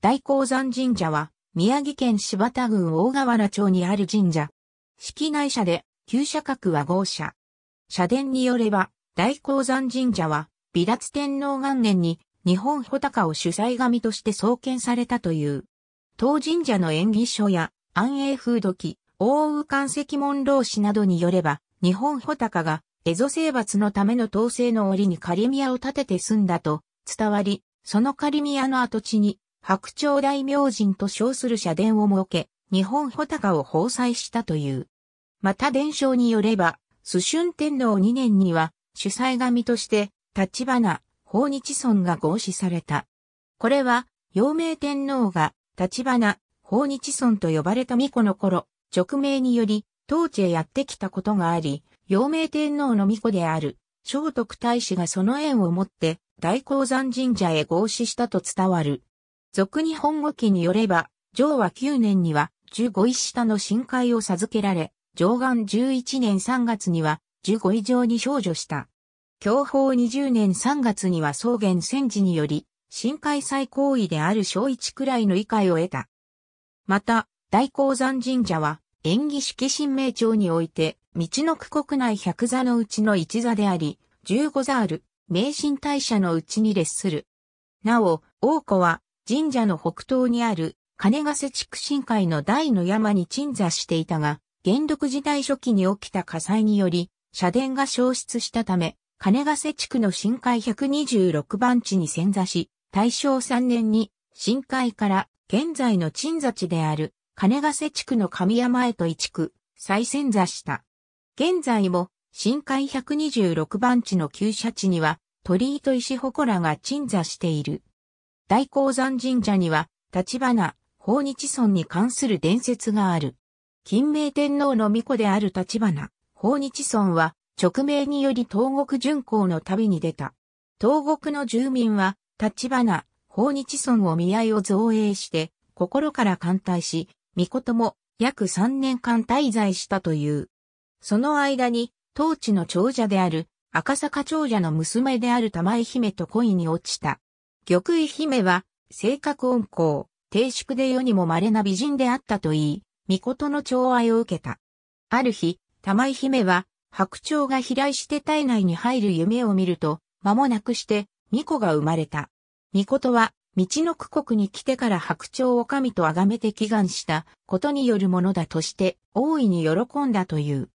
大鉱山神社は、宮城県柴田郡大河原町にある神社。式内社で、旧社格は豪社。社殿によれば、大鉱山神社は、美達天皇元年に、日本穂高を主催神として創建されたという。当神社の演技書や、安永風土記、大宇関石門老師などによれば、日本穂高が、蝦夷征伐のための統制の折にカリミアを建てて住んだと伝わり、そのカリミアの跡地に白鳥大明神と称する社殿を設け、日本穂高を放祭したという。また伝承によれば、須春天皇2年には、主催神として、立花、法日尊が合祀された。これは、陽明天皇が、立花、法日尊と呼ばれた巫女の頃、直命により、当地へやってきたことがあり、陽明天皇の巫女である、聖徳太子がその縁をもって、大鉱山神社へ合祀したと伝わる。俗日本語記によれば、上は9年には15位下の深海を授けられ、上岸11年3月には15以上に少女した。享保20年3月には草原戦時により、深海最高位である小一くらいの異界を得た。また、大鉱山神社は、演技式神明町において、道の区国内100座のうちの1座であり、15座ある、名神大社のうちに列する。なお、王子は、神社の北東にある金ヶ瀬地区深海の大の山に鎮座していたが、元禄時代初期に起きた火災により、社殿が消失したため、金ヶ瀬地区の深海126番地に潜座し、大正3年に深海から現在の鎮座地である金ヶ瀬地区の神山へと移築、再潜座した。現在も深海126番地の旧社地には鳥居と石祠が鎮座している。大鉱山神社には、立花、法日村に関する伝説がある。金明天皇の御子である立花、法日村は、直命により東国巡行の旅に出た。東国の住民は、立花、法日村を見合いを造営して、心から歓待し、御子とも約三年間滞在したという。その間に、当地の長者である、赤坂長者の娘である玉井姫と恋に落ちた。玉井姫は、性格温厚、低粛で世にも稀な美人であったといい、女の寵愛を受けた。ある日、玉井姫は、白鳥が飛来して体内に入る夢を見ると、間もなくして、巫女が生まれた。巫女は、道の区国に来てから白鳥を神と崇めて祈願したことによるものだとして、大いに喜んだという。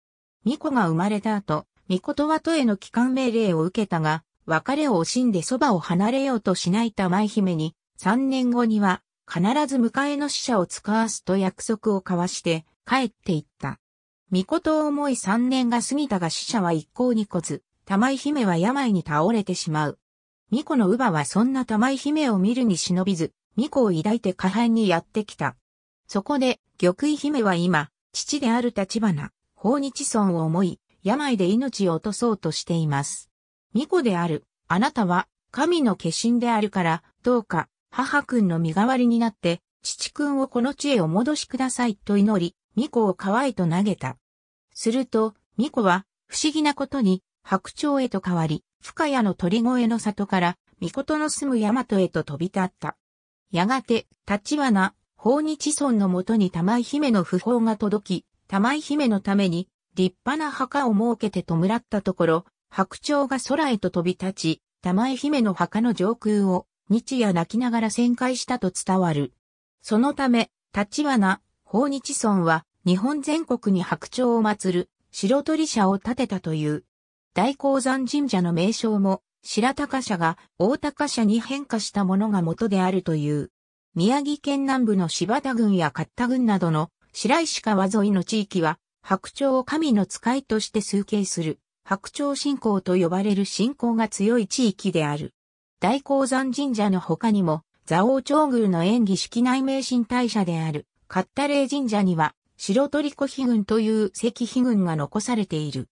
巫女が生まれた後、巫女は都への帰還命令を受けたが、別れを惜しんでそばを離れようとしない玉井姫に、3年後には、必ず迎えの使者を使わすと約束を交わして、帰っていった。巫女と思い3年が過ぎたが死者は一向に来ず、玉井姫は病に倒れてしまう。巫女の乳母はそんな玉井姫を見るに忍びず、巫女を抱いて下辺にやってきた。そこで、玉井姫は今、父である立花、法日村を思い、病で命を落とそうとしています。巫女である、あなたは、神の化身であるから、どうか、母君の身代わりになって、父君をこの地へお戻しくださいと祈り、巫女を川へと投げた。すると、巫女は、不思議なことに、白鳥へと変わり、深谷の鳥越の里から、巫女の住む大和へと飛び立った。やがて、立花、法日村のもとに玉井姫の訃報が届き、玉井姫のために、立派な墓を設けて弔ったところ、白鳥が空へと飛び立ち、玉井姫の墓の上空を日夜泣きながら旋回したと伝わる。そのため、立花、法日村は日本全国に白鳥を祀る白鳥社を建てたという。大鉱山神社の名称も白鷹社が大鷹社に変化したものが元であるという。宮城県南部の柴田郡や勝田郡などの白石川沿いの地域は白鳥を神の使いとして崇敬する。白鳥信仰と呼ばれる信仰が強い地域である。大鉱山神社の他にも、蔵王長宮の演技式内名神大社である、カッタレイ神社には、白鳥子碑群という石碑群が残されている。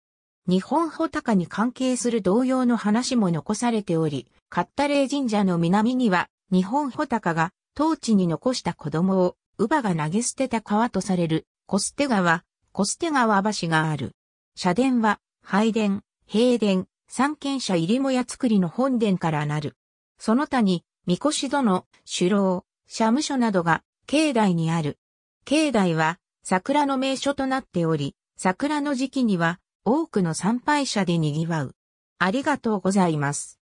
日本穂高に関係する同様の話も残されており、カッタレイ神社の南には、日本穂高が当地に残した子供を、乳母が投げ捨てた川とされる、コステ川、コステ川橋がある。社殿は、拝殿、平殿、三賢者入もや作りの本殿からなる。その他に、三越殿、首老、社務所などが、境内にある。境内は、桜の名所となっており、桜の時期には、多くの参拝者で賑わう。ありがとうございます。